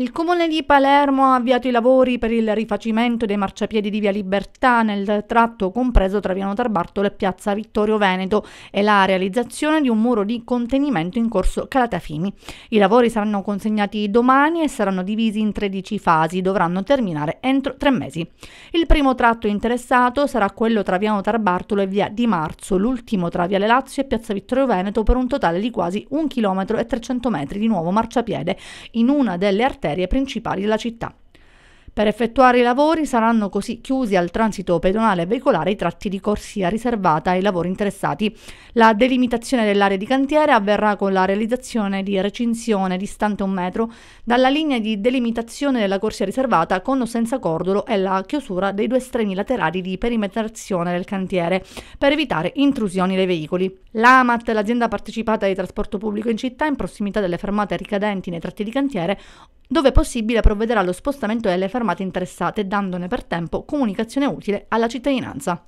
Il comune di Palermo ha avviato i lavori per il rifacimento dei marciapiedi di Via Libertà nel tratto compreso tra Viano Tarbartolo e Piazza Vittorio Veneto e la realizzazione di un muro di contenimento in corso Calatafimi. I lavori saranno consegnati domani e saranno divisi in 13 fasi, dovranno terminare entro tre mesi. Il primo tratto interessato sarà quello tra Viano Tarbartolo e Via Di Marzo, l'ultimo tra Via Le Lazio e Piazza Vittorio Veneto per un totale di quasi 1 km e 300 metri di nuovo marciapiede in una delle arterie arterie principali della città. Per effettuare i lavori saranno così chiusi al transito pedonale e veicolare i tratti di corsia riservata ai lavori interessati. La delimitazione dell'area di cantiere avverrà con la realizzazione di recinzione distante un metro dalla linea di delimitazione della corsia riservata con o senza cordolo e la chiusura dei due estremi laterali di perimetrazione del cantiere per evitare intrusioni dei veicoli. L'AMAT, l'azienda partecipata di trasporto pubblico in città, in prossimità delle fermate ricadenti nei tratti di cantiere, dove possibile provvederà allo spostamento delle fermate interessate dandone per tempo comunicazione utile alla cittadinanza.